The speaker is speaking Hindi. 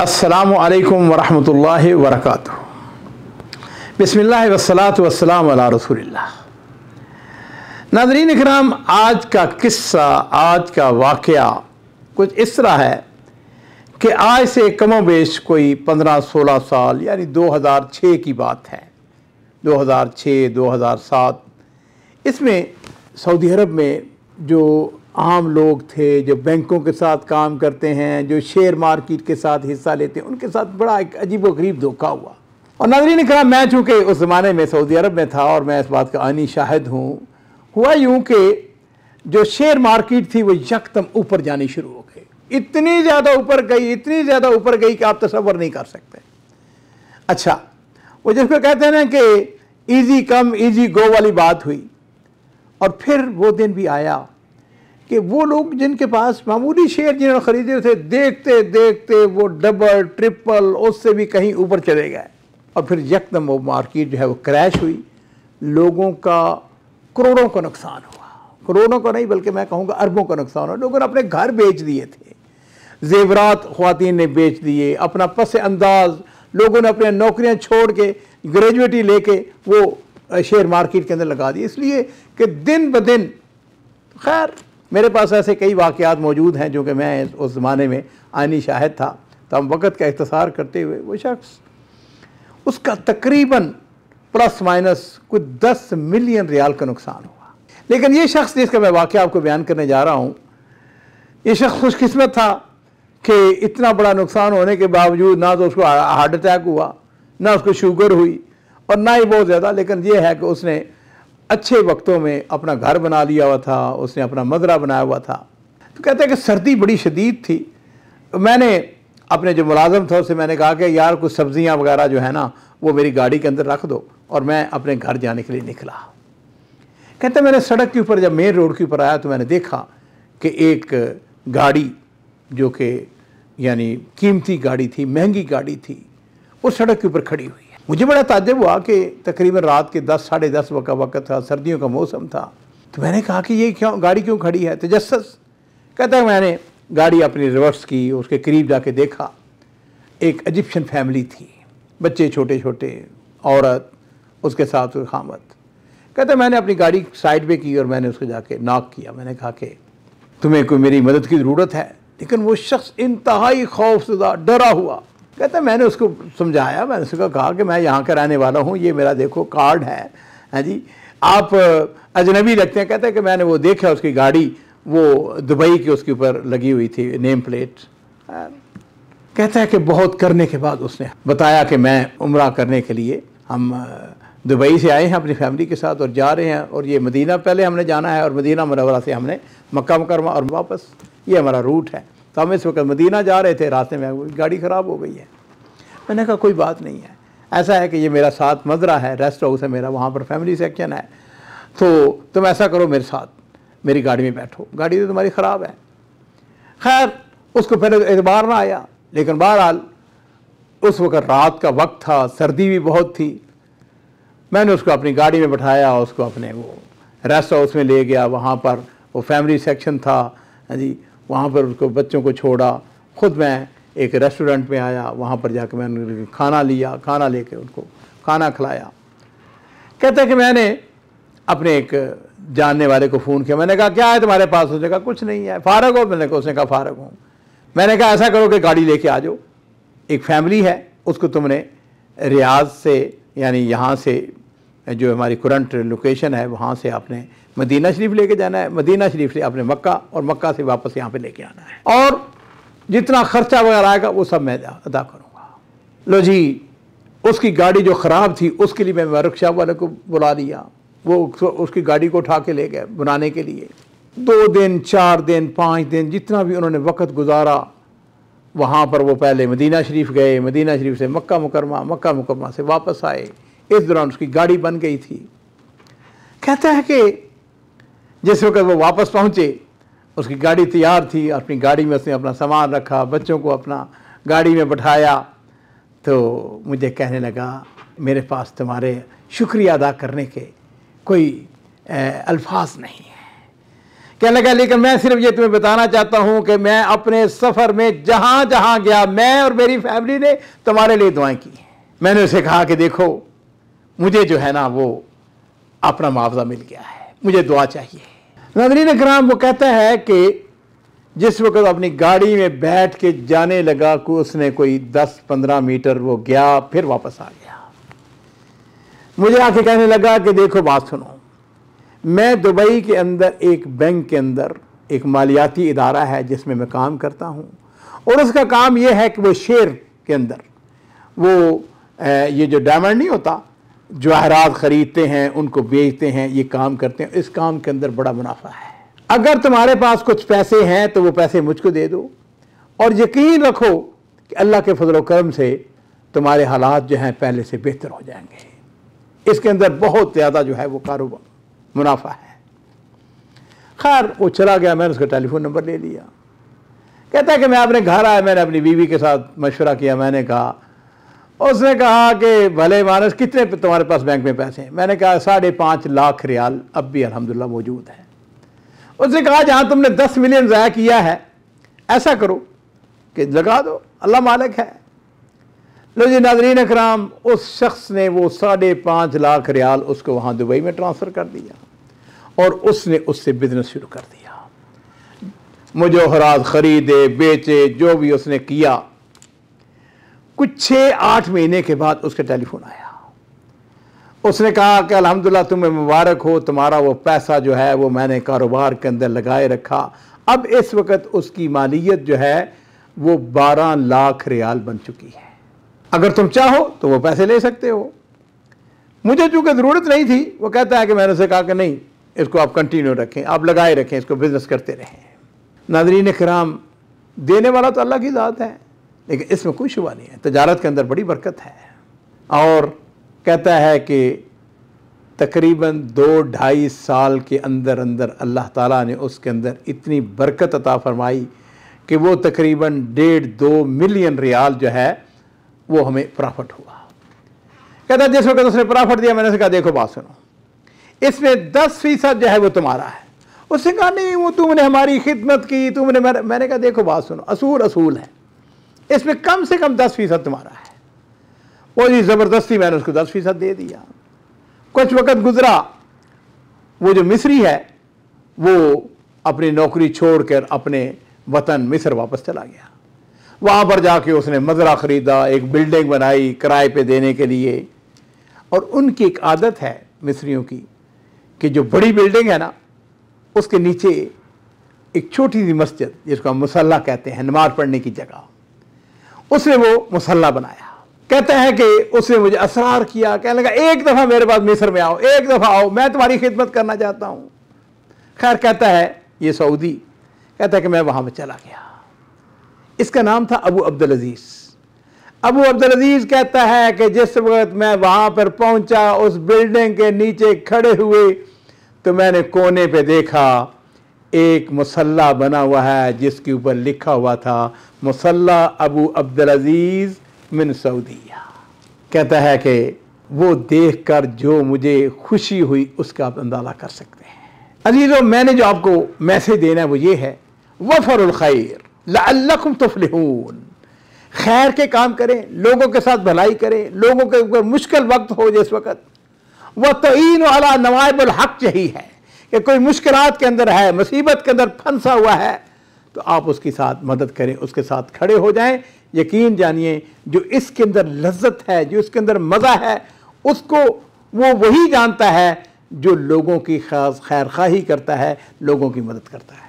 असलकम वरहि वरक बसमिल्ल वसलात वसलाम रसोल्ला नादरीन इकराम आज का किस्सा आज का वाक़ कुछ इस तरह है कि आज से कमो बेश कोई पंद्रह सोलह साल यानी दो हज़ार छः की बात है दो हज़ार छः दो हज़ार सात इसमें सऊदी अरब में जो आम लोग थे जो बैंकों के साथ काम करते हैं जो शेयर मार्केट के साथ हिस्सा लेते हैं उनके साथ बड़ा एक अजीब गरीब धोखा हुआ और नाजरीन ने कहा मैं चूँकि उस ज़माने में सऊदी अरब में था और मैं इस बात का आनी शाहिद हूँ हुआ यूँ कि जो शेयर मार्केट थी वो यकदम ऊपर जानी शुरू हो गई इतनी ज़्यादा ऊपर गई इतनी ज़्यादा ऊपर गई कि आप तस्वर नहीं कर सकते अच्छा वो जिसको कहते हैं ना कि ईजी कम ईजी गो वाली बात हुई और फिर वो दिन भी आया कि वो लोग जिनके पास मामूली शेयर जिन्होंने ख़रीदे थे देखते देखते वो डबल ट्रिपल उससे भी कहीं ऊपर चले गए और फिर यकदम वो मार्केट जो है वो क्रैश हुई लोगों का करोड़ों का नुकसान हुआ करोड़ों का नहीं बल्कि मैं कहूँगा अरबों का नुकसान हुआ लोगों ने अपने घर बेच दिए थे जेवरात खुतिन ने बेच दिए अपना पस अंदाज लोगों ने अपने नौकरियाँ छोड़ के ग्रेजुएटी लेके वो शेयर मार्केट के अंदर लगा दिए इसलिए कि दिन ब दिन खैर मेरे पास ऐसे कई वाक़ात मौजूद हैं जो कि मैं उस ज़माने में आनी शाहिद था तो हम वक़्त का इख्तसार करते हुए वो शख्स उसका तकरीबन प्लस माइनस कुछ दस मिलियन रियाल का नुकसान हुआ लेकिन ये शख्स जिसका मैं वाक़ आपको बयान करने जा रहा हूँ ये शख्स खुशकस्मत था कि इतना बड़ा नुकसान होने के बावजूद ना तो उसको हार्ट अटैक हुआ ना उसको शुगर हुई और ना ही बहुत ज़्यादा लेकिन ये है कि उसने अच्छे वक्तों में अपना घर बना लिया हुआ था उसने अपना मदरा बनाया हुआ था तो कहते हैं कि सर्दी बड़ी शदीद थी मैंने अपने जो मुलाजम था उससे मैंने कहा कि यार कुछ सब्ज़ियाँ वगैरह जो है ना वो मेरी गाड़ी के अंदर रख दो और मैं अपने घर जाने के लिए निकला कहते मैंने सड़क के ऊपर जब मेन रोड के ऊपर आया तो मैंने देखा कि एक गाड़ी जो कि यानी कीमती गाड़ी थी महंगी गाड़ी थी वो सड़क के ऊपर खड़ी हुई मुझे बड़ा ताजब हुआ कि तकरीबन रात के दस साढ़े दस वक्त वक्त था सर्दियों का मौसम था तो मैंने कहा कि ये क्यों गाड़ी क्यों खड़ी है तजस्स कहता है मैंने गाड़ी अपनी रिवर्स की उसके करीब जाके देखा एक अजिप्शन फैमिली थी बच्चे छोटे छोटे औरत उसके साथ खामत कहते मैंने अपनी गाड़ी साइड पे की और मैंने उसको जाके नाक किया मैंने कहा कि तुम्हें कोई मेरी मदद की ज़रूरत है लेकिन वो शख्स इंतहाई खौफजदा डरा हुआ कहता मैंने उसको समझाया मैंने उसको कहा कि मैं यहाँ का रहने वाला हूँ ये मेरा देखो कार्ड है हाँ जी आप अजनबी रखते हैं कहते हैं कि मैंने वो देखा उसकी गाड़ी वो दुबई के उसके ऊपर लगी हुई थी नेम प्लेट हाँ, कहता है कि बहुत करने के बाद उसने बताया कि मैं उम्र करने के लिए हम दुबई से आए हैं अपनी फैमिली के साथ और जा रहे हैं और ये मदीना पहले हमने जाना है और मदीना मरवरा से हमने मक्का मुकरमा और वापस ये हमारा रूट है तो हम इस वक्त मदीना जा रहे थे रास्ते में गाड़ी ख़राब हो गई है मैंने कहा कोई बात नहीं है ऐसा है कि ये मेरा साथ मदरा है रेस्ट हाउस है मेरा वहाँ पर फैमिली सेक्शन है तो तुम ऐसा करो मेरे साथ मेरी गाड़ी में बैठो गाड़ी तो तुम्हारी ख़राब है खैर उसको पहले तो एतबार ना आया लेकिन बहरहाल उस वक्त रात का वक्त था सर्दी भी बहुत थी मैंने उसको अपनी गाड़ी में बैठाया उसको अपने वो रेस्ट हाउस में ले गया वहाँ पर वो फैमिली सेक्शन था हाँ जी वहाँ पर उसको बच्चों को छोड़ा खुद मैं एक रेस्टोरेंट में आया वहाँ पर जाकर मैंने खाना लिया खाना लेकर उनको खाना खिलाया कहते हैं कि मैंने अपने एक जानने वाले को फ़ोन किया मैंने कहा क्या है तुम्हारे पास उसने कहा कुछ नहीं है फारग हो मैंने कहा उसने कहा फारग हूँ मैंने कहा ऐसा करो कि गाड़ी लेके आ जाओ एक फैमिली है उसको तुमने रियाज से यानी यहाँ से जो हमारी करंट लोकेशन है वहाँ से आपने मदीना शरीफ लेके जाना है मदीना शरीफ से आपने मक्का और मक्का से वापस यहाँ पे लेके आना है और जितना खर्चा वगैरह आएगा वो सब मैं अदा करूँगा लो जी उसकी गाड़ी जो ख़राब थी उसके लिए मैं वर्कशॉप वाले को बुला दिया वो उसकी गाड़ी को उठा के ले गए बनाने के लिए दो दिन चार दिन पाँच दिन जितना भी उन्होंने वक्त गुजारा वहाँ पर वो पहले मदीना शरीफ गए मदीना शरीफ से मक्का मुकरमा मक्का मुकरमा से वापस आए इस दौरान उसकी गाड़ी बन गई थी कहता है कि जिस वक्त वो वापस पहुंचे उसकी गाड़ी तैयार थी अपनी गाड़ी में उसने अपना सामान रखा बच्चों को अपना गाड़ी में बैठाया तो मुझे कहने लगा मेरे पास तुम्हारे शुक्रिया अदा करने के कोई अल्फाज नहीं है कहने लगा लेकिन मैं सिर्फ ये तुम्हें बताना चाहता हूँ कि मैं अपने सफ़र में जहाँ जहाँ गया मैं और मेरी फैमिली ने तुम्हारे लिए दुआएं की मैंने उसे कहा कि देखो मुझे जो है ना वो अपना मुआवजा मिल गया है मुझे दुआ चाहिए नदरीन कराम वो कहता है कि जिस वक्त अपनी गाड़ी में बैठ के जाने लगा को उसने कोई दस पंद्रह मीटर वो गया फिर वापस आ गया मुझे आके कहने लगा कि देखो बात सुनो मैं दुबई के अंदर एक बैंक के अंदर एक मालियाती इदारा है जिसमें मैं काम करता हूँ और उसका काम यह है कि वो शेर के अंदर वो ए, ये जो डायमंड नहीं होता जवाहरात ख़रीदते हैं उनको बेचते हैं ये काम करते हैं इस काम के अंदर बड़ा मुनाफा है अगर तुम्हारे पास कुछ पैसे हैं तो वो पैसे मुझको दे दो और यकीन रखो कि अल्लाह के फजल करम से तुम्हारे हालात जो हैं पहले से बेहतर हो जाएंगे इसके अंदर बहुत ज़्यादा जो है वो कारोबार मुनाफा है खैर वो चला गया मैंने उसका टेलीफोन नंबर ले लिया कहता है कि मैं अपने घर आया मैंने अपनी बीवी के साथ मशवरा किया मैंने कहा उसने कहा कि भले मानस कितने तुम्हारे पास बैंक में पैसे हैं मैंने कहा साढ़े पाँच लाख रियाल अब भी अलहमदिल्ला मौजूद है उसने कहा जहाँ तुमने दस मिलियन ज़ाया किया है ऐसा करो कि लगा दो अल्लाह मालिक है लो जी नाजरीन कराम उस शख्स ने वो साढ़े पाँच लाख रियाल उसको वहाँ दुबई में ट्रांसफ़र कर दिया और उसने उससे बिजनेस शुरू कर दिया हराज ख़रीदे बेचे जो भी उसने किया कुछ छः आठ महीने के बाद उसका टेलीफोन आया उसने कहा कि अलहमदिल्ला तुम्हें मुबारक हो तुम्हारा वो पैसा जो है वो मैंने कारोबार के अंदर लगाए रखा अब इस वक्त उसकी मालियत जो है वो बारह लाख रियाल बन चुकी है अगर तुम चाहो तो वो पैसे ले सकते हो मुझे चूंकि ज़रूरत नहीं थी वो कहता है कि मैंने उसे कहा कि नहीं इसको आप कंटिन्यू रखें आप लगाए रखें इसको बिज़नेस करते रहें नादरीन कराम देने वाला तो अल्लाह की ज़ात है लेकिन इसमें कोई शुबा नहीं है तजारत के अंदर बड़ी बरकत है और कहता है कि तकरीबन दो ढाई साल के अंदर अंदर अल्लाह ताला ने उसके अंदर इतनी बरकत अता फरमाई कि वो तकरीबन डेढ़ दो मिलियन रियाल जो है वो हमें प्रॉफिट हुआ कहता जिस वक्त उसने प्रॉफिट दिया मैंने कहा देखो बात सुनो इसमें दस फीसद जो है वो तुम्हारा है उसने कहा नहीं वो तुमने हमारी खिदमत की तुमने मैंने कहा देखो बात सुनो असूल असूल है इसमें कम से कम दस फीसद तुम्हारा है वो जी ज़बरदस्ती मैंने उसको दस फीसद दे दिया कुछ वक़्त गुजरा वो जो मिस्री है वो अपनी नौकरी छोड़कर अपने वतन मिस्र वापस चला गया वहाँ पर जाके उसने मजरा ख़रीदा एक बिल्डिंग बनाई किराए पे देने के लिए और उनकी एक आदत है मिस्रियों की कि जो बड़ी बिल्डिंग है ना उसके नीचे एक छोटी सी मस्जिद जिसको हम मुसल्ला कहते हैं नमाज पढ़ने की जगह उसने वो मुसल्ला बनाया कहते हैं कि उसने मुझे असरार किया कहने लगा एक दफ़ा मेरे पास मिस्र में आओ एक दफ़ा आओ मैं तुम्हारी खिदमत करना चाहता हूं खैर कहता है ये सऊदी कहता है कि मैं वहां में चला गया इसका नाम था अबू अब्दुल अजीज़ अबू अब्दुल अजीज़ कहता है कि जिस वक्त मैं वहां पर पहुंचा उस बिल्डिंग के नीचे खड़े हुए तो मैंने कोने पे देखा एक मसल्ला बना हुआ है जिसके ऊपर लिखा हुआ था मसल्ला अबू अब्दुल अजीज मिन सऊदिया कहता है कि वो देख कर जो मुझे खुशी हुई उसका आप अंदाज़ा कर सकते हैं अजीज़ों मैंने जो आपको मैसेज देना है वो ये है वफ़रखैर लकुम तफलहून खैर के काम करें लोगों के साथ भलाई करें लोगों के ऊपर मुश्किल वक्त हो जिस वक्त वह इन वाला नवाबुल हक यही है कि कोई मुश्किल के अंदर है मुसीबत के अंदर फंसा हुआ है तो आप उसके साथ मदद करें उसके साथ खड़े हो जाएं यकीन जानिए जो इसके अंदर लज्जत है जो इसके अंदर मज़ा है उसको वो वही जानता है जो लोगों की खास खैर खाही करता है लोगों की मदद करता है